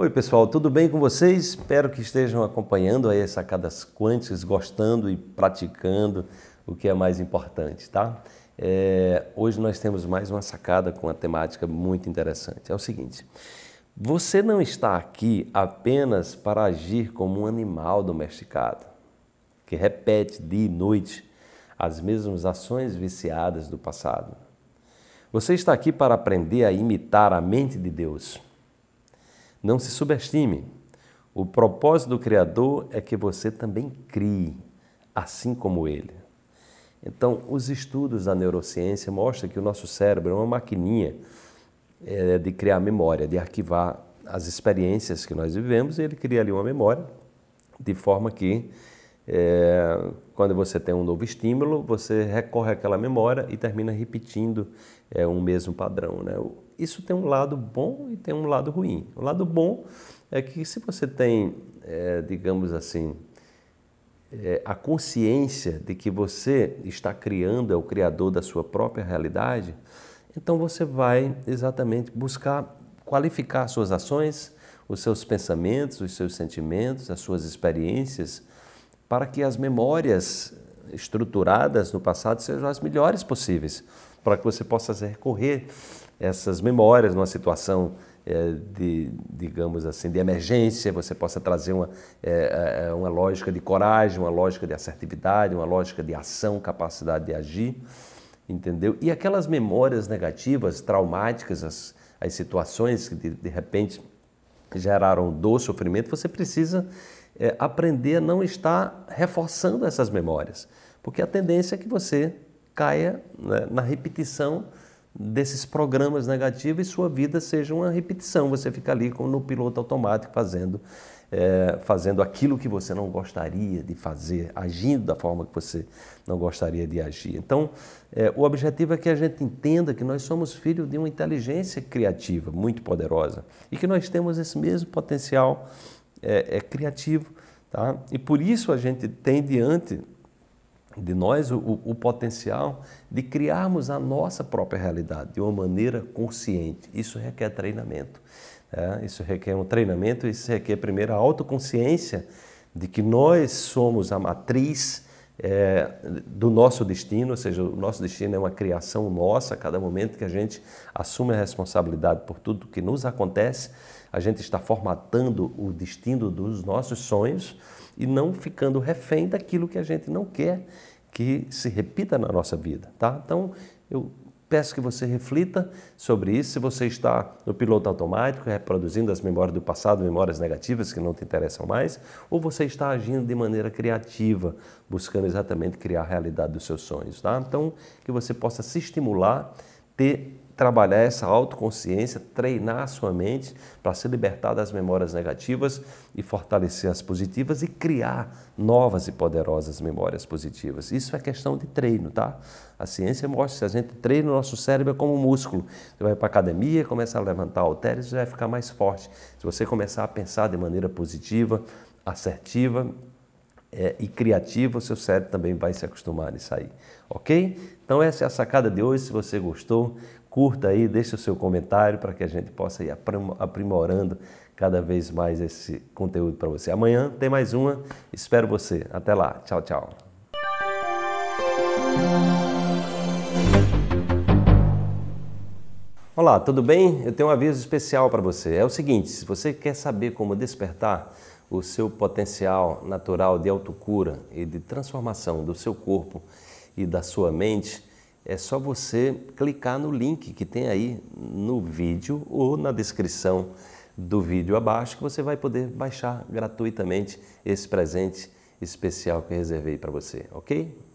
Oi, pessoal, tudo bem com vocês? Espero que estejam acompanhando aí as sacadas quânticas, gostando e praticando, o que é mais importante, tá? É, hoje nós temos mais uma sacada com uma temática muito interessante. É o seguinte: você não está aqui apenas para agir como um animal domesticado, que repete dia e noite as mesmas ações viciadas do passado. Você está aqui para aprender a imitar a mente de Deus não se subestime. O propósito do Criador é que você também crie, assim como ele. Então, os estudos da neurociência mostram que o nosso cérebro é uma maquininha eh, de criar memória, de arquivar as experiências que nós vivemos, e ele cria ali uma memória, de forma que é, quando você tem um novo estímulo, você recorre àquela memória e termina repetindo é, um mesmo padrão. Né? Isso tem um lado bom e tem um lado ruim. O lado bom é que se você tem, é, digamos assim, é, a consciência de que você está criando, é o criador da sua própria realidade, então você vai exatamente buscar qualificar suas ações, os seus pensamentos, os seus sentimentos, as suas experiências para que as memórias estruturadas no passado sejam as melhores possíveis, para que você possa recorrer essas memórias numa situação é, de, digamos assim, de emergência, você possa trazer uma, é, uma lógica de coragem, uma lógica de assertividade, uma lógica de ação, capacidade de agir, entendeu? E aquelas memórias negativas, traumáticas, as, as situações que de, de repente geraram dor, sofrimento, você precisa é, aprender a não estar reforçando essas memórias, porque a tendência é que você caia né, na repetição desses programas negativos e sua vida seja uma repetição. Você fica ali como no piloto automático fazendo, é, fazendo aquilo que você não gostaria de fazer, agindo da forma que você não gostaria de agir. Então, é, o objetivo é que a gente entenda que nós somos filhos de uma inteligência criativa muito poderosa e que nós temos esse mesmo potencial é, é criativo. Tá? E por isso a gente tem diante de nós o, o, potencial de criarmos a nossa própria realidade de uma maneira consciente. Isso requer treinamento. Né? Isso requer um treinamento, isso requer primeiro a autoconsciência de que nós somos a matriz é, do nosso destino, ou seja, o nosso destino é uma criação nossa, a cada momento que a gente assume a responsabilidade por tudo que nos acontece, a gente está formatando o destino dos nossos sonhos e não ficando refém daquilo que a gente não quer que se repita na nossa vida, tá? Então, eu Peço que você reflita sobre isso. Se você está no piloto automático, reproduzindo as memórias do passado, memórias negativas que não te interessam mais, ou você está agindo de maneira criativa, buscando exatamente criar a realidade dos seus sonhos. Tá? Então, que você possa se estimular, ter trabalhar essa autoconsciência, treinar a sua mente para se libertar das memórias negativas e fortalecer as positivas e criar novas e poderosas memórias positivas. Isso é questão de treino, tá? A ciência mostra que a gente treina o nosso cérebro como um músculo. Você vai para a academia, começa a levantar halteres, você vai ficar mais forte. Se você começar a pensar de maneira positiva, assertiva, é, e criativa, o seu cérebro também vai se acostumar a isso aí, ok? Então essa é a sacada de hoje, se você gostou, curta aí, deixe o seu comentário para que a gente possa ir aprimorando cada vez mais esse conteúdo para você. Amanhã tem mais uma, espero você. Até lá, tchau, tchau. Olá, tudo bem? Eu tenho um aviso especial para você. É o seguinte: se você quer saber como despertar o seu potencial natural de autocura e de transformação do seu corpo e da sua mente, é só você clicar no link que tem aí no vídeo ou na descrição do vídeo abaixo que você vai poder baixar gratuitamente esse presente especial que eu reservei para você, ok?